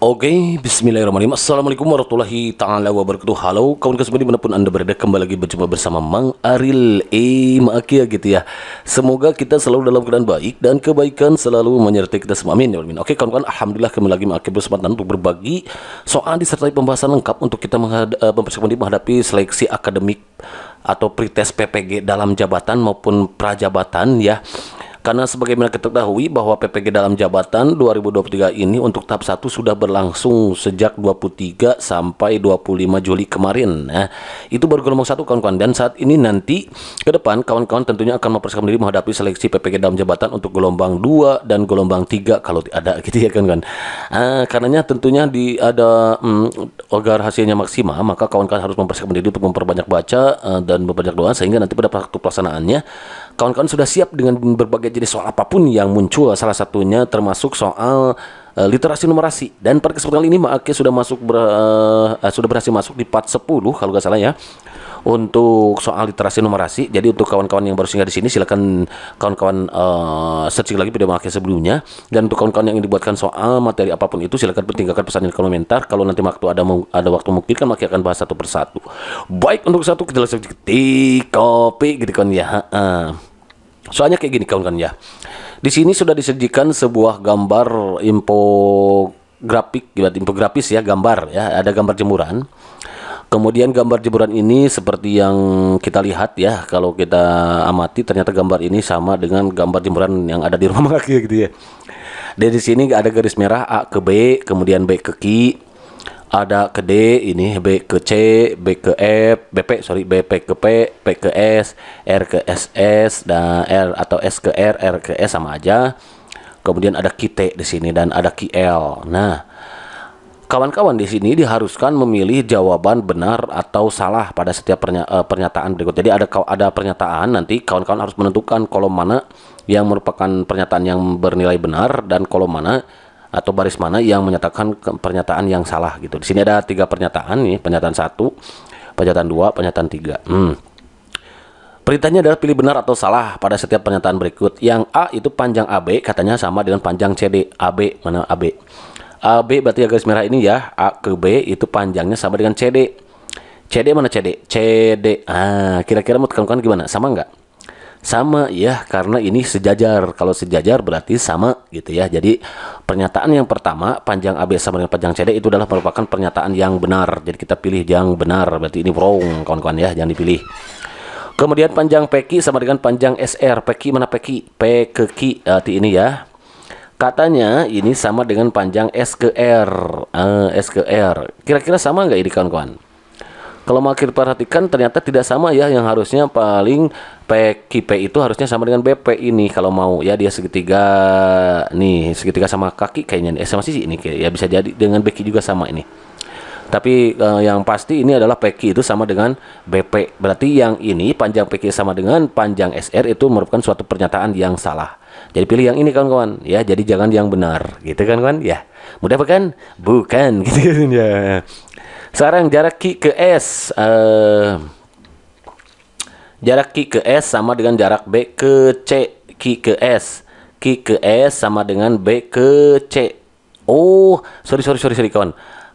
Oke, okay, bismillahirrahmanirrahim. Assalamualaikum warahmatullahi ta'ala wabarakatuh. Halo, kawan kawan semua dimanapun Anda berada, kembali lagi berjumpa bersama Mang Aril E. Maakia gitu ya. Semoga kita selalu dalam keadaan baik dan kebaikan selalu menyertai kita semua. Amin. Ya Oke, okay, kawan-kawan, Alhamdulillah kembali lagi Maakia berkesempatan untuk berbagi soal disertai pembahasan lengkap untuk kita eh, mempersiapkan diri menghadapi seleksi akademik atau pretest PPG dalam jabatan maupun prajabatan ya karena sebagaimana kita ketahui bahwa PPG dalam jabatan 2023 ini untuk tahap 1 sudah berlangsung sejak 23 sampai 25 Juli kemarin. Nah, itu baru gelombang satu kawan-kawan dan saat ini nanti ke depan kawan-kawan tentunya akan mempersiapkan diri menghadapi seleksi PPG dalam jabatan untuk gelombang 2 dan gelombang 3 kalau ada gitu ya kawan-kawan. Ah, karenanya tentunya di ada hmm, agar hasilnya maksimal maka kawan-kawan harus mempersiapkan diri untuk memperbanyak baca uh, dan memperbanyak doa sehingga nanti pada waktu pelaksanaannya kawan-kawan sudah siap dengan berbagai jenis soal apapun yang muncul, salah satunya termasuk soal eh, literasi numerasi dan pada kesempatan kali ini Maake Ake sudah masuk ber, uh, sudah berhasil masuk di part 10 kalau nggak salah ya untuk soal literasi numerasi. Jadi untuk kawan-kawan yang baru singgah di sini silakan kawan-kawan uh, searching lagi video Maake sebelumnya dan untuk kawan-kawan yang dibuatkan soal materi apapun itu silakan tinggalkan pesan di kolom komentar kalau nanti waktu ada ada waktu mungkin kan Ake akan bahas satu persatu. Baik untuk satu kita langsung ketik kopi gitu kan ya. Uh. Soalnya kayak gini kawan-kawan ya. Di sini sudah disajikan sebuah gambar infografik, infografis ya, gambar ya, ada gambar jemuran. Kemudian gambar jemuran ini seperti yang kita lihat ya, kalau kita amati ternyata gambar ini sama dengan gambar jemuran yang ada di rumah kaki gitu ya. dari sini ada garis merah A ke B, kemudian B ke Q, ada ke D ini B ke C B ke F BP sorry BP ke P P ke S R ke S, S dan R atau S ke R R ke S sama aja kemudian ada kite di sini dan ada L. nah kawan-kawan di sini diharuskan memilih jawaban benar atau salah pada setiap eh, pernyataan berikut jadi ada ada pernyataan nanti kawan-kawan harus menentukan kolom mana yang merupakan pernyataan yang bernilai benar dan kolom mana atau baris mana yang menyatakan pernyataan yang salah gitu. Di sini ada tiga pernyataan nih, pernyataan satu, pernyataan dua, pernyataan tiga. Hmm. Perintahnya adalah pilih benar atau salah pada setiap pernyataan berikut. Yang A itu panjang AB katanya sama dengan panjang CD. AB mana AB? AB berarti garis merah ini ya. A ke B itu panjangnya sama dengan CD. CD mana CD? CD. Ah, kira-kira mau kamu kan gimana? Sama nggak? sama ya karena ini sejajar kalau sejajar berarti sama gitu ya jadi pernyataan yang pertama panjang AB sama dengan panjang CD itu adalah merupakan pernyataan yang benar jadi kita pilih yang benar berarti ini wrong kawan-kawan ya jangan dipilih kemudian panjang PQ sama dengan panjang SR PQ mana PQ P ke Q arti ini ya katanya ini sama dengan panjang S ke R uh, S ke R kira-kira sama nggak ini kawan-kawan kalau makin perhatikan ternyata tidak sama ya yang harusnya paling PKP itu harusnya sama dengan BP ini kalau mau ya dia segitiga nih segitiga sama kaki kayaknya nih. Eh, sama sisi ini kayak ya bisa jadi dengan peki juga sama ini. Tapi eh, yang pasti ini adalah PQ itu sama dengan BP. Berarti yang ini panjang PQ sama dengan panjang SR itu merupakan suatu pernyataan yang salah. Jadi pilih yang ini kawan-kawan ya. Jadi jangan yang benar gitu kan kawan ya. Mudah bukan? Bukan gitu ya. Sekarang jarak Q ke S. Uh, jarak Q ke S sama dengan jarak B ke C. Q ke S. Q ke S sama dengan B ke C. Oh, sorry, sorry, sorry, sorry, kawan.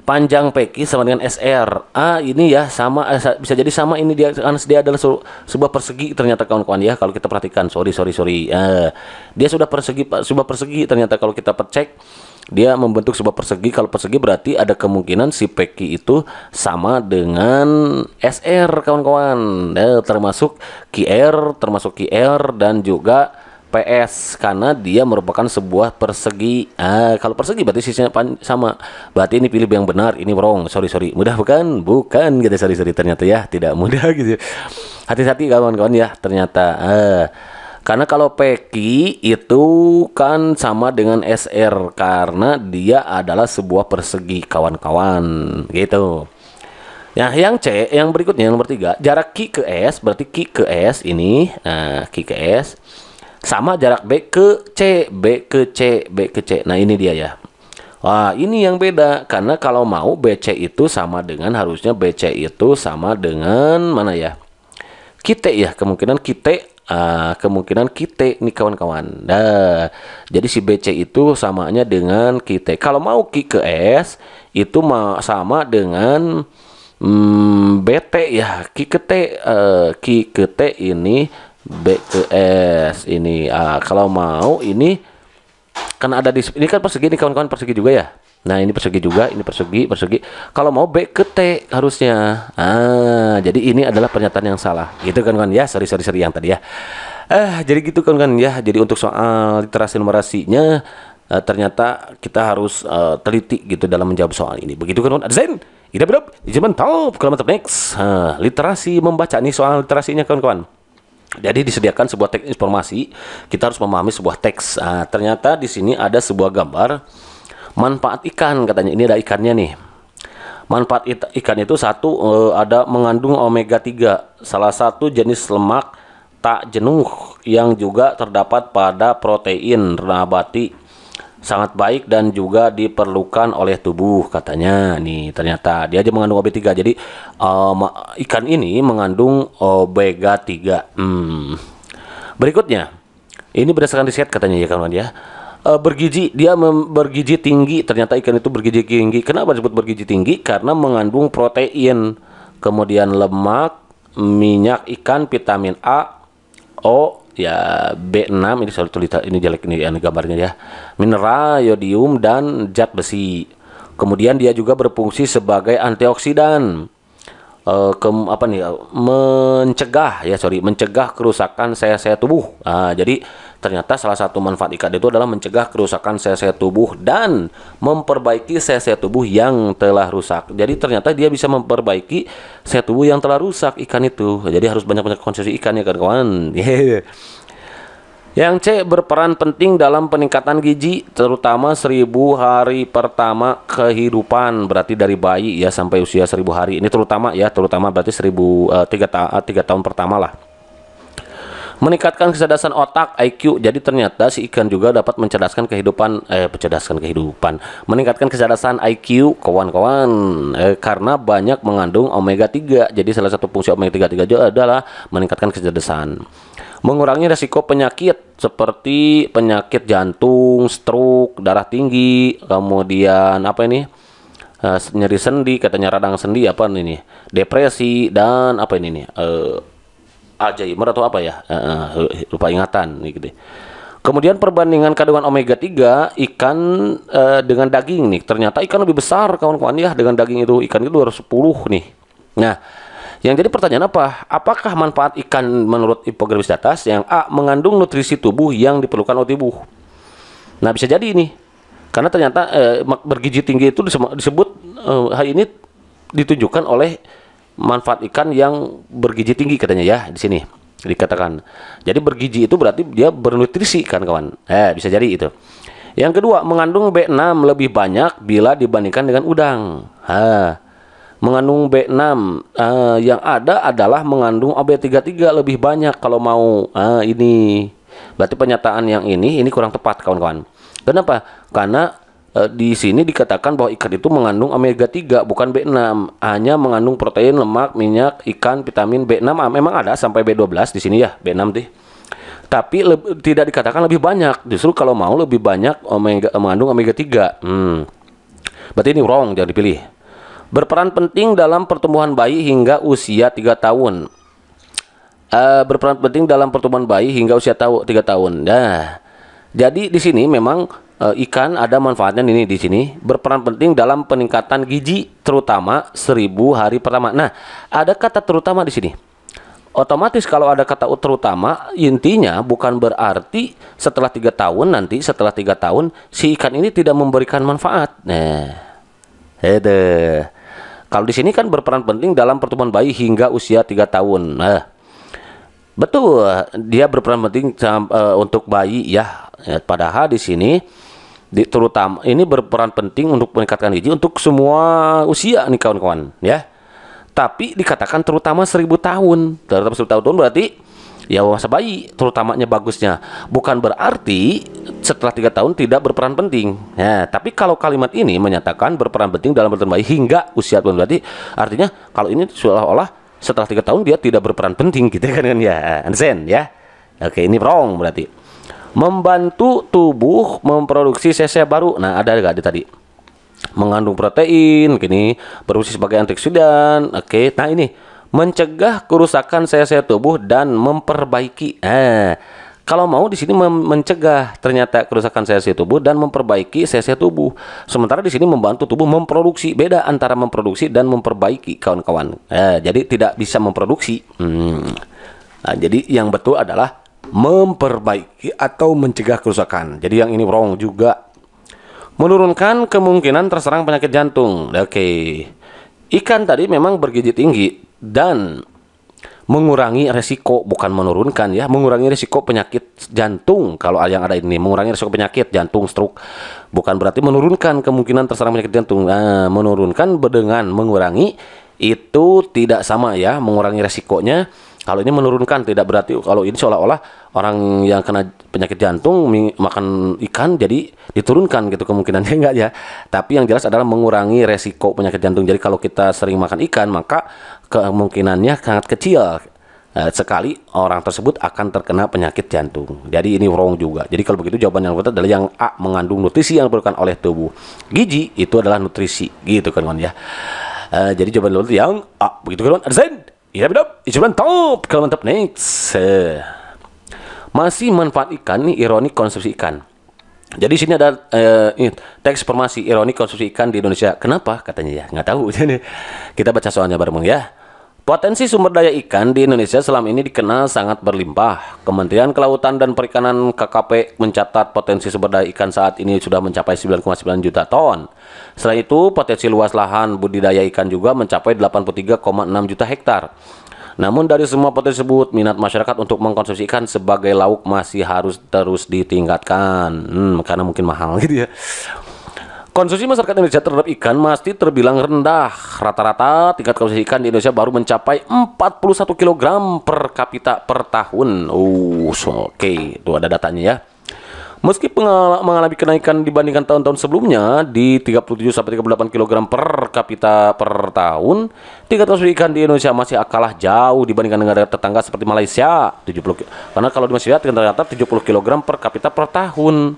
Panjang PQ sama dengan SR. Ah, ini ya sama bisa jadi sama ini dia karena dia adalah sebuah persegi ternyata kawan-kawan ya kalau kita perhatikan. Sorry, sorry, sorry. Uh, dia sudah persegi sebuah persegi ternyata kalau kita percek dia membentuk sebuah persegi. Kalau persegi berarti ada kemungkinan si Peki itu sama dengan SR kawan-kawan. Eh, termasuk QR, termasuk QR dan juga PS karena dia merupakan sebuah persegi. eh, kalau persegi berarti sisinya sama. Berarti ini pilih yang benar, ini wrong. Sorry sorry. Mudah bukan? Bukan gitu sorry sorry ternyata ya tidak mudah gitu. Hati-hati kawan-kawan ya ternyata. Ah. Karena kalau Peki itu kan sama dengan SR karena dia adalah sebuah persegi kawan-kawan gitu. Nah, yang C, yang berikutnya yang nomor tiga, jarak Ki ke S berarti Ki ke S ini, nah Ki ke S sama jarak B ke C, B ke C, B ke C. Nah, ini dia ya. Wah, ini yang beda karena kalau mau BC itu sama dengan harusnya BC itu sama dengan mana ya? Kite ya, kemungkinan kite uh, kemungkinan kite nih kawan-kawan. Nah, jadi si BC itu samanya dengan kite. Kalau mau Ki ke S itu sama dengan hmm, BT ya. Ki ke T, uh, Ki ke T ini B ke S ini. Uh, kalau mau ini kan ada di ini kan persegi ini kawan-kawan persegi juga ya. Nah ini persegi juga, ini persegi, persegi. Kalau mau b ke T harusnya. Ah, jadi ini adalah pernyataan yang salah. Gitu kan kan ya, sorry sorry sorry yang tadi ya. Eh, jadi gitu kan kan ya. Jadi untuk soal literasi numerasinya eh, ternyata kita harus eh, teliti gitu dalam menjawab soal ini. Begitu kan kan? Zen, tidak benar. Jaman top, kalau mantap next. Eh, literasi membaca nih soal literasinya kawan-kawan. Jadi disediakan sebuah teks informasi, kita harus memahami sebuah teks. Ah, ternyata di sini ada sebuah gambar manfaat ikan katanya ini ada ikannya nih manfaat ikan itu satu eh, ada mengandung omega 3 salah satu jenis lemak tak jenuh yang juga terdapat pada protein nabati sangat baik dan juga diperlukan oleh tubuh katanya nih ternyata dia aja mengandung omega 3 jadi um, ikan ini mengandung omega 3 hmm. berikutnya ini berdasarkan riset katanya ya kawan ya uh, eh, bergizi dia bergizi tinggi ternyata ikan itu bergizi tinggi kenapa disebut bergizi tinggi karena mengandung protein kemudian lemak minyak ikan vitamin A O ya B6 ini selalu tulis ini jelek ini, ini gambarnya ya mineral yodium dan zat besi kemudian dia juga berfungsi sebagai antioksidan uh, eh, ke apa nih mencegah ya sorry mencegah kerusakan sel-sel tubuh nah, jadi Ternyata salah satu manfaat ikat itu adalah mencegah kerusakan sel-sel tubuh dan memperbaiki sel-sel tubuh yang telah rusak. Jadi ternyata dia bisa memperbaiki sel tubuh yang telah rusak ikan itu. Jadi harus banyak-banyak konsumsi ikan ya kawan-kawan. Iya. Yang C berperan penting dalam peningkatan gizi terutama 1000 hari pertama kehidupan berarti dari bayi ya sampai usia 1000 hari. Ini terutama ya, terutama berarti 1000 uh, 3 ta 3 tahun pertama lah meningkatkan kecerdasan otak IQ. Jadi ternyata si ikan juga dapat mencerdaskan kehidupan eh mencerdaskan kehidupan, meningkatkan kecerdasan IQ kawan-kawan eh, karena banyak mengandung omega 3. Jadi salah satu fungsi omega 3 itu adalah meningkatkan kecerdasan. Mengurangi resiko penyakit seperti penyakit jantung, stroke, darah tinggi, kemudian apa ini? Uh, nyeri sendi katanya radang sendi apa ini depresi dan apa ini nih uh, Alzheimer atau apa ya uh, lupa ingatan gitu kemudian perbandingan kandungan omega 3 ikan uh, dengan daging nih ternyata ikan lebih besar kawan-kawan ya dengan daging itu ikan itu 210 nih nah yang jadi pertanyaan apa? Apakah manfaat ikan menurut hipogrifis atas yang A mengandung nutrisi tubuh yang diperlukan oleh tubuh? Nah, bisa jadi ini. Karena ternyata eh, bergizi tinggi itu disebut eh, hal ini ditunjukkan oleh manfaat ikan yang bergizi tinggi katanya ya di sini dikatakan. Jadi bergizi itu berarti dia bernutrisi kan kawan. Eh bisa jadi itu. Yang kedua, mengandung B6 lebih banyak bila dibandingkan dengan udang. Ha. Mengandung B6 eh, yang ada adalah mengandung AB33 lebih banyak kalau mau. eh, ini berarti pernyataan yang ini ini kurang tepat kawan-kawan. Kenapa? Karena E, di sini dikatakan bahwa ikan itu mengandung omega 3 bukan B6 hanya mengandung protein lemak minyak ikan vitamin B6 ah, memang ada sampai B12 di sini ya B6 deh tapi tidak dikatakan lebih banyak justru kalau mau lebih banyak omega mengandung omega 3 hmm. berarti ini wrong jangan dipilih berperan penting dalam pertumbuhan bayi hingga usia 3 tahun uh, berperan penting dalam pertumbuhan bayi hingga usia tahu tiga tahun. Nah, jadi di sini memang Eh, ikan ada manfaatnya ini di sini berperan penting dalam peningkatan gizi terutama 1000 hari pertama. Nah, ada kata terutama di sini. Otomatis kalau ada kata terutama intinya bukan berarti setelah tiga tahun nanti setelah tiga tahun si ikan ini tidak memberikan manfaat. Nah, Hede. Kalau di sini kan berperan penting dalam pertumbuhan bayi hingga usia tiga tahun. Nah, betul, dia berperan penting eh, untuk bayi ya padahal di sini di, terutama ini berperan penting untuk meningkatkan gizi untuk semua usia nih kawan-kawan ya tapi dikatakan terutama seribu tahun terutama seribu tahun berarti ya masa bayi terutamanya bagusnya bukan berarti setelah tiga tahun tidak berperan penting ya tapi kalau kalimat ini menyatakan berperan penting dalam berteman bayi hingga usia tahun berarti artinya kalau ini seolah-olah setelah tiga tahun dia tidak berperan penting gitu kan, ya Zen ya oke ini wrong berarti membantu tubuh memproduksi CC baru. Nah, ada nggak di tadi? Mengandung protein, gini, berfungsi sebagai antioksidan. Oke, nah ini mencegah kerusakan CC tubuh dan memperbaiki. Eh, kalau mau di sini mencegah ternyata kerusakan CC tubuh dan memperbaiki CC tubuh. Sementara di sini membantu tubuh memproduksi. Beda antara memproduksi dan memperbaiki kawan-kawan. Eh, jadi tidak bisa memproduksi. Hmm. Nah, jadi yang betul adalah memperbaiki atau mencegah kerusakan. Jadi yang ini wrong juga. Menurunkan kemungkinan terserang penyakit jantung. Oke. Okay. Ikan tadi memang bergizi tinggi dan mengurangi resiko bukan menurunkan ya mengurangi resiko penyakit jantung kalau yang ada ini mengurangi resiko penyakit jantung stroke bukan berarti menurunkan kemungkinan terserang penyakit jantung nah, menurunkan dengan mengurangi itu tidak sama ya mengurangi resikonya kalau ini menurunkan tidak berarti kalau ini seolah-olah orang yang kena penyakit jantung makan ikan jadi diturunkan gitu kemungkinannya enggak ya. Tapi yang jelas adalah mengurangi resiko penyakit jantung. Jadi kalau kita sering makan ikan maka kemungkinannya sangat kecil e, sekali orang tersebut akan terkena penyakit jantung. Jadi ini wrong juga. Jadi kalau begitu jawaban yang benar adalah yang A mengandung nutrisi yang diperlukan oleh tubuh. Gizi itu adalah nutrisi gitu kan ya. E, jadi jawaban yang A begitu kan Arzen Yap, yap, cuman top, kalau mantap next. Masih manfaat ikan nih ironi konsumsi ikan. Jadi sini ada eh, teks informasi ironi konsumsi ikan di Indonesia. Kenapa? Katanya ya, nggak tahu. Kita baca soalnya bareng ya. Potensi sumber daya ikan di Indonesia selama ini dikenal sangat berlimpah. Kementerian Kelautan dan Perikanan KKP mencatat potensi sumber daya ikan saat ini sudah mencapai 9,9 juta ton. Selain itu, potensi luas lahan budidaya ikan juga mencapai 83,6 juta hektar. Namun dari semua potensi tersebut, minat masyarakat untuk mengkonsumsi ikan sebagai lauk masih harus terus ditingkatkan. Hmm, karena mungkin mahal gitu ya. Konsumsi masyarakat Indonesia terhadap ikan masih terbilang rendah. Rata-rata tingkat konsumsi ikan di Indonesia baru mencapai 41 kg per kapita per tahun. Oh, so, oke, okay. itu ada datanya ya. Meski mengalami kenaikan dibandingkan tahun-tahun sebelumnya di 37 sampai 38 kg per kapita per tahun, tingkat konsumsi ikan di Indonesia masih kalah jauh dibandingkan negara tetangga seperti Malaysia 70 karena kalau di Malaysia ternyata 70 kg per kapita per tahun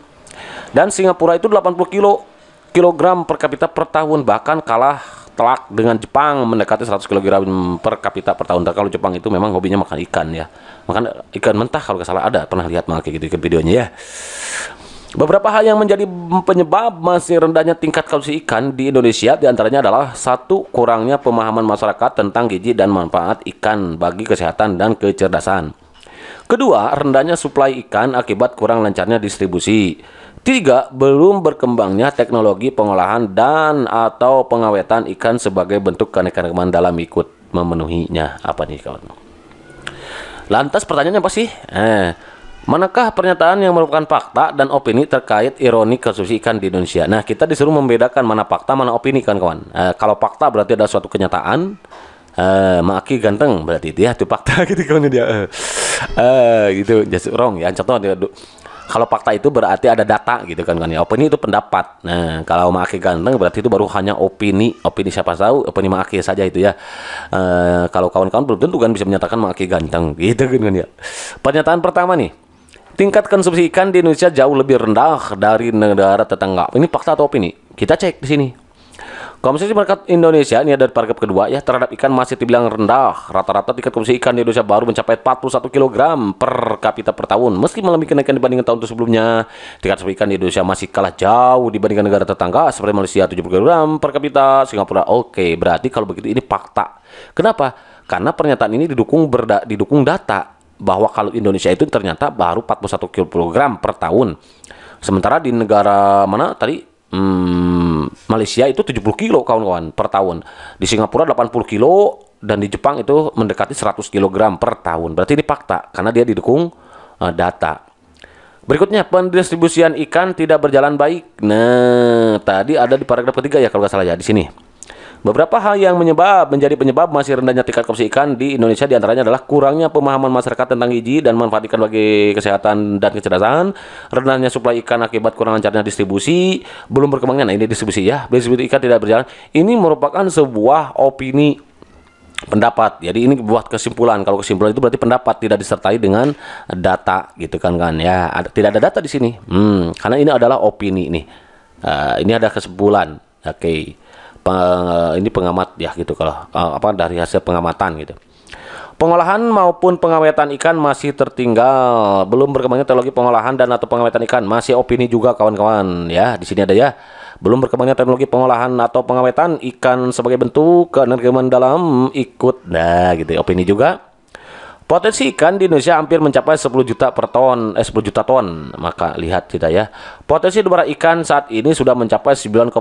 dan Singapura itu 80 kg kg per kapita per tahun bahkan kalah telak dengan Jepang mendekati 100 kg per kapita per tahun. Dan kalau Jepang itu memang hobinya makan ikan ya. Makan ikan mentah kalau nggak salah ada pernah lihat malah kayak gitu ke videonya ya. Beberapa hal yang menjadi penyebab masih rendahnya tingkat konsumsi ikan di Indonesia diantaranya adalah satu kurangnya pemahaman masyarakat tentang gizi dan manfaat ikan bagi kesehatan dan kecerdasan. Kedua, rendahnya suplai ikan akibat kurang lancarnya distribusi. Tiga, belum berkembangnya teknologi pengolahan dan atau pengawetan ikan sebagai bentuk keanekaragaman dalam ikut memenuhinya. Apa nih kawan? Lantas pertanyaannya apa sih? Eh, manakah pernyataan yang merupakan fakta dan opini terkait ironi konsumsi ikan di Indonesia? Nah, kita disuruh membedakan mana fakta, mana opini kan kawan. Eh, kalau fakta berarti ada suatu kenyataan Eh, Maki ganteng berarti itu ya itu fakta gitu kan dia eh uh, gitu just wrong ya contoh ya, kalau fakta itu berarti ada data gitu kan kan ya opini itu pendapat nah kalau maki ganteng berarti itu baru hanya opini opini siapa tahu opini maki saja itu ya e, kalau kawan-kawan belum tentu kan bisa menyatakan maki ganteng gitu kan kan ya pernyataan pertama nih tingkat konsumsi ikan di Indonesia jauh lebih rendah dari negara tetangga ini fakta atau opini kita cek di sini Komisi Merkat Indonesia ini ada paragraf kedua ya terhadap ikan masih dibilang rendah. Rata-rata tingkat konsumsi ikan di Indonesia baru mencapai 41 kg per kapita per tahun. Meski mengalami kenaikan dibandingkan tahun sebelumnya, tingkat konsumsi ikan di Indonesia masih kalah jauh dibandingkan negara tetangga seperti Malaysia 70 kg per kapita, Singapura. Oke, berarti kalau begitu ini fakta. Kenapa? Karena pernyataan ini didukung berda didukung data bahwa kalau Indonesia itu ternyata baru 41 kg per tahun. Sementara di negara mana tadi hmm, Malaysia itu 70 kilo kawan-kawan per tahun. Di Singapura 80 kilo dan di Jepang itu mendekati 100 kg per tahun. Berarti ini fakta karena dia didukung uh, data. Berikutnya pendistribusian ikan tidak berjalan baik. Nah, tadi ada di paragraf ketiga ya kalau nggak salah ya di sini. Beberapa hal yang menyebab menjadi penyebab masih rendahnya tingkat konsumsi ikan di Indonesia diantaranya adalah kurangnya pemahaman masyarakat tentang gizi dan manfaat ikan bagi kesehatan dan kecerdasan, rendahnya suplai ikan akibat kurang lancarnya distribusi, belum berkembangnya nah ini distribusi ya, distribusi ikan tidak berjalan. Ini merupakan sebuah opini pendapat. Jadi ini buat kesimpulan. Kalau kesimpulan itu berarti pendapat tidak disertai dengan data gitu kan kan ya. Ada, tidak ada data di sini. Hmm, karena ini adalah opini nih. Uh, ini ada kesimpulan. Oke. Okay. Eh, ini pengamat ya gitu kalau eh, apa dari hasil pengamatan gitu. Pengolahan maupun pengawetan ikan masih tertinggal, belum berkembangnya teknologi pengolahan dan atau pengawetan ikan. Masih opini juga kawan-kawan ya, di sini ada ya. Belum berkembangnya teknologi pengolahan atau pengawetan ikan sebagai bentuk keanekaragaman dalam ikut. Nah, gitu ya, opini juga. Potensi ikan di Indonesia hampir mencapai 10 juta per ton, eh 10 juta ton. Maka lihat kita ya. Potensi demara ikan saat ini sudah mencapai 9,9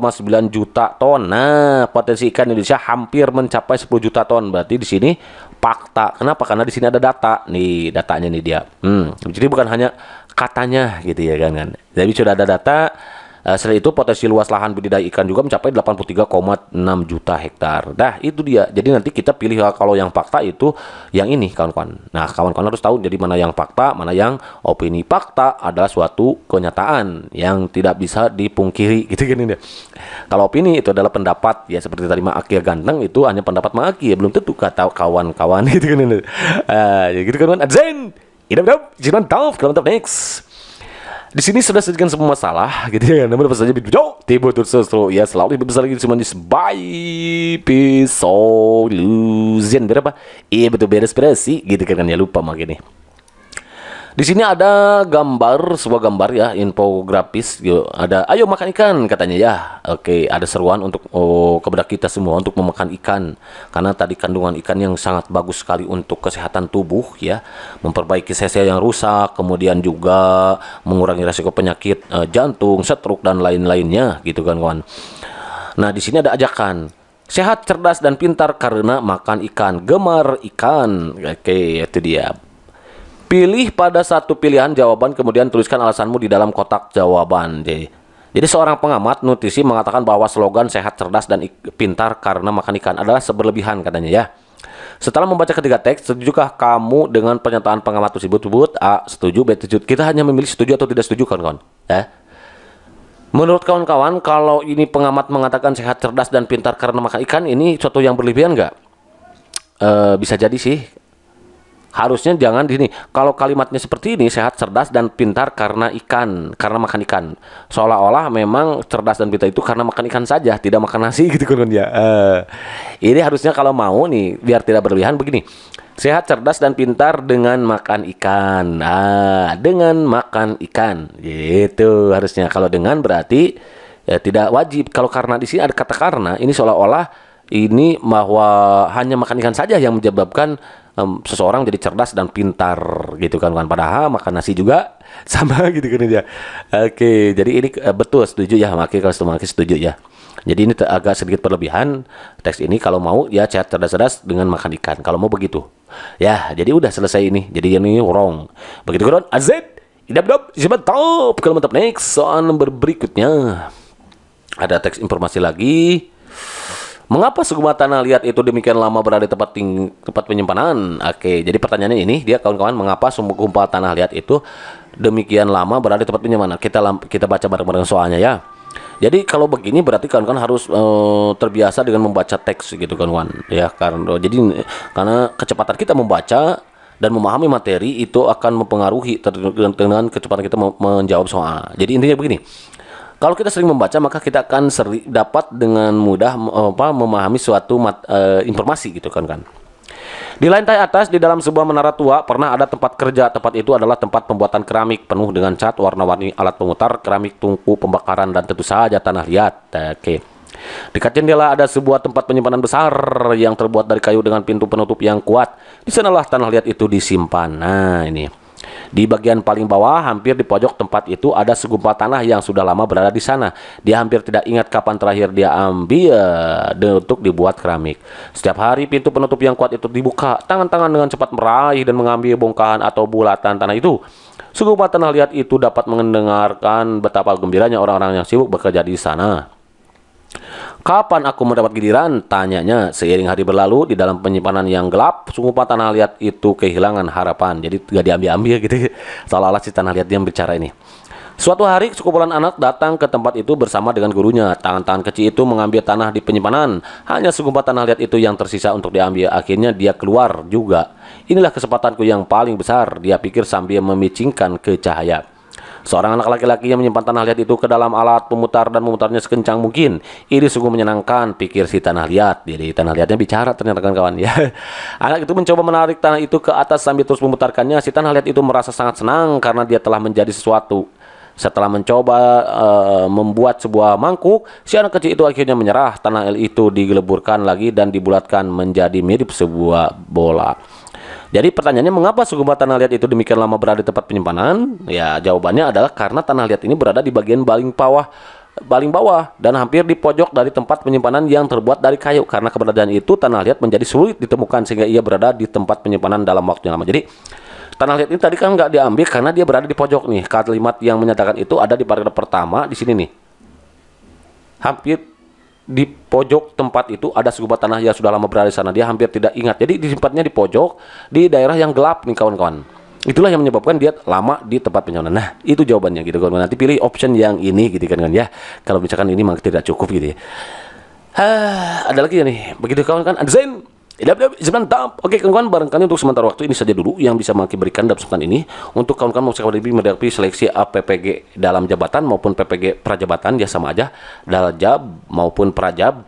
juta ton. Nah, potensi ikan di Indonesia hampir mencapai 10 juta ton. Berarti di sini fakta. Kenapa? Karena di sini ada data. Nih, datanya nih dia. Hmm, jadi bukan hanya katanya gitu ya kan kan. Jadi sudah ada data Eh, selain itu potensi luas lahan budidaya ikan juga mencapai 83,6 juta hektar. Nah, itu dia. Jadi nanti kita pilih eh, kalau yang fakta itu yang ini kawan-kawan. Nah, kawan-kawan harus tahu jadi mana yang fakta, mana yang opini. Fakta adalah suatu kenyataan yang tidak bisa dipungkiri gitu gini deh. Kalau opini itu adalah pendapat ya seperti tadi Maaki ganteng itu hanya pendapat Maaki ya belum tentu kata kawan-kawan gitu gini deh. Uh, ya gitu kan. Zen. Idam-idam, jangan tahu, kalau next di sini sudah sedikit semua masalah gitu ya kan. namun apa saja jauh, tiba terus terus ya selalu lebih besar lagi cuma di bye peace berapa iya betul beres beres sih gitu kan jangan ya, lupa nih di sini ada gambar, sebuah gambar ya, infografis. Yuk, ada, ayo makan ikan katanya ya. Oke, ada seruan untuk oh, kepada kita semua untuk memakan ikan. Karena tadi kandungan ikan yang sangat bagus sekali untuk kesehatan tubuh ya. Memperbaiki sesi yang rusak, kemudian juga mengurangi resiko penyakit eh, jantung, stroke, dan lain-lainnya gitu kan kawan. Nah, di sini ada ajakan sehat, cerdas, dan pintar karena makan ikan. Gemar ikan. Oke, itu dia. Pilih pada satu pilihan jawaban kemudian tuliskan alasanmu di dalam kotak jawaban. Jadi, jadi seorang pengamat nutrisi mengatakan bahwa slogan sehat, cerdas dan pintar karena makan ikan adalah seberlebihan katanya ya. Setelah membaca ketiga teks, setujukah kamu dengan pernyataan pengamat tersebut? A. Setuju, B. Setuju. Kita hanya memilih setuju atau tidak setuju kawan-kawan. Eh? Menurut kawan-kawan, kalau ini pengamat mengatakan sehat, cerdas, dan pintar karena makan ikan, ini suatu yang berlebihan nggak? E, bisa jadi sih harusnya jangan gini kalau kalimatnya seperti ini sehat cerdas dan pintar karena ikan karena makan ikan seolah-olah memang cerdas dan pintar itu karena makan ikan saja tidak makan nasi gitu kan ya uh, ini harusnya kalau mau nih biar tidak berlebihan begini sehat cerdas dan pintar dengan makan ikan nah dengan makan ikan gitu harusnya kalau dengan berarti ya tidak wajib kalau karena di sini ada kata karena ini seolah-olah ini bahwa hanya makan ikan saja yang menyebabkan um, seseorang jadi cerdas dan pintar gitu kan kan padahal makan nasi juga sama gitu kan ya oke jadi ini uh, betul setuju ya maki kalau maki setuju ya jadi ini agak sedikit perlebihan teks ini kalau mau ya cerdas-cerdas dengan makan ikan kalau mau begitu ya jadi udah selesai ini jadi ini wrong begitu kan azid idap dap siapa top kalau mantap next soal nomor berikutnya ada teks informasi lagi Mengapa sukma tanah liat itu demikian lama berada di tempat tempat penyimpanan? Oke, jadi pertanyaannya ini dia kawan-kawan mengapa sukma tanah liat itu demikian lama berada di tempat penyimpanan? Kita kita baca bareng-bareng soalnya ya. Jadi kalau begini berarti kawan-kawan harus e, terbiasa dengan membaca teks gitu kawan-kawan ya karena jadi karena kecepatan kita membaca dan memahami materi itu akan mempengaruhi dengan kecepatan kita menjawab soal. Jadi intinya begini, kalau kita sering membaca maka kita akan seri, dapat dengan mudah apa memahami suatu mat, e, informasi gitu kan kan. Di lantai atas di dalam sebuah menara tua pernah ada tempat kerja. Tempat itu adalah tempat pembuatan keramik penuh dengan cat warna-warni alat pemutar keramik tungku pembakaran dan tentu saja tanah liat. Oke. Okay. Dekat jendela ada sebuah tempat penyimpanan besar yang terbuat dari kayu dengan pintu penutup yang kuat. Di sanalah tanah liat itu disimpan. Nah, ini. Di bagian paling bawah, hampir di pojok tempat itu ada segumpal tanah yang sudah lama berada di sana. Dia hampir tidak ingat kapan terakhir dia ambil untuk dibuat keramik. Setiap hari pintu penutup yang kuat itu dibuka. Tangan-tangan dengan cepat meraih dan mengambil bongkahan atau bulatan tanah itu. Segumpal tanah liat itu dapat mendengarkan betapa gembiranya orang-orang yang sibuk bekerja di sana. Kapan aku mendapat giliran? Tanyanya. Seiring hari berlalu, di dalam penyimpanan yang gelap, sungguh tanah liat itu kehilangan harapan. Jadi gak diambil-ambil gitu. Ya. salah salah si tanah liat yang bicara ini. Suatu hari, sekumpulan anak datang ke tempat itu bersama dengan gurunya. Tangan-tangan kecil itu mengambil tanah di penyimpanan. Hanya sekumpulan tanah liat itu yang tersisa untuk diambil. Akhirnya dia keluar juga. Inilah kesempatanku yang paling besar, dia pikir sambil memicingkan ke cahaya. Seorang anak laki-laki yang menyimpan tanah liat itu ke dalam alat pemutar dan memutarnya sekencang mungkin. Ini sungguh menyenangkan, pikir si tanah liat. Jadi tanah liatnya bicara ternyata kan kawan ya. Anak itu mencoba menarik tanah itu ke atas sambil terus memutarkannya. Si tanah liat itu merasa sangat senang karena dia telah menjadi sesuatu. Setelah mencoba uh, membuat sebuah mangkuk, si anak kecil itu akhirnya menyerah. Tanah itu digeleburkan lagi dan dibulatkan menjadi mirip sebuah bola. Jadi pertanyaannya mengapa suku tanah liat itu demikian lama berada di tempat penyimpanan? Ya jawabannya adalah karena tanah liat ini berada di bagian paling bawah paling bawah dan hampir di pojok dari tempat penyimpanan yang terbuat dari kayu karena keberadaan itu tanah liat menjadi sulit ditemukan sehingga ia berada di tempat penyimpanan dalam waktu yang lama. Jadi tanah liat ini tadi kan nggak diambil karena dia berada di pojok nih. Kalimat yang menyatakan itu ada di paragraf pertama di sini nih. Hampir di pojok tempat itu ada segubat tanah yang sudah lama berada di sana. Dia hampir tidak ingat. Jadi di tempatnya di pojok di daerah yang gelap nih kawan-kawan. Itulah yang menyebabkan dia lama di tempat penyonan. Nah, itu jawabannya gitu kawan. kawan Nanti pilih option yang ini gitu kan, kan ya. Kalau misalkan ini memang tidak cukup gitu ya. Ha, ah, ada lagi ya nih. Begitu kawan kan Zain Zaman iya, iya, iya, tam. Oke, kawan-kawan barangkali untuk sementara waktu ini saja dulu yang bisa Maki berikan dalam kesempatan ini untuk kawan-kawan sekali lebih menghadapi seleksi APPG dalam jabatan maupun PPG prajabatan ya sama aja dalam jab maupun prajab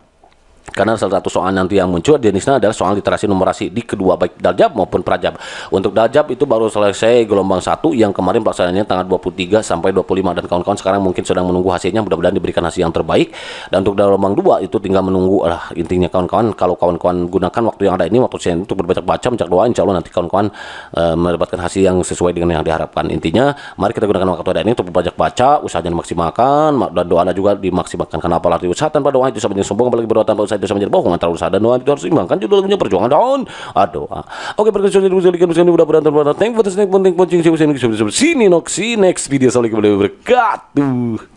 karena salah satu soal nanti yang muncul di Indonesia adalah soal literasi numerasi di kedua baik Daljab maupun Prajab. Untuk Daljab itu baru selesai gelombang satu yang kemarin pelaksanaannya tanggal 23 sampai 25 dan kawan-kawan sekarang mungkin sedang menunggu hasilnya mudah-mudahan diberikan hasil yang terbaik. Dan untuk gelombang dua itu tinggal menunggu lah intinya kawan-kawan kalau kawan-kawan gunakan waktu yang ada ini waktu saya untuk berbaca-baca mencari doa insya Allah nanti kawan-kawan e, mendapatkan hasil yang sesuai dengan yang diharapkan. Intinya mari kita gunakan waktu ada ini untuk berbaca-baca usahanya dimaksimalkan dan doa juga dimaksimalkan. karena lari usaha tanpa doa itu sebenarnya sombong apalagi berdoa tanpa usaha itu bisa menjadi antara usaha dan doa itu harus imbang kan judulnya perjuangan daun aduh oke berkesan di musik musik ini udah berantem berantem thank you for the snack penting penting sini sini next video assalamualaikum warahmatullahi wabarakatuh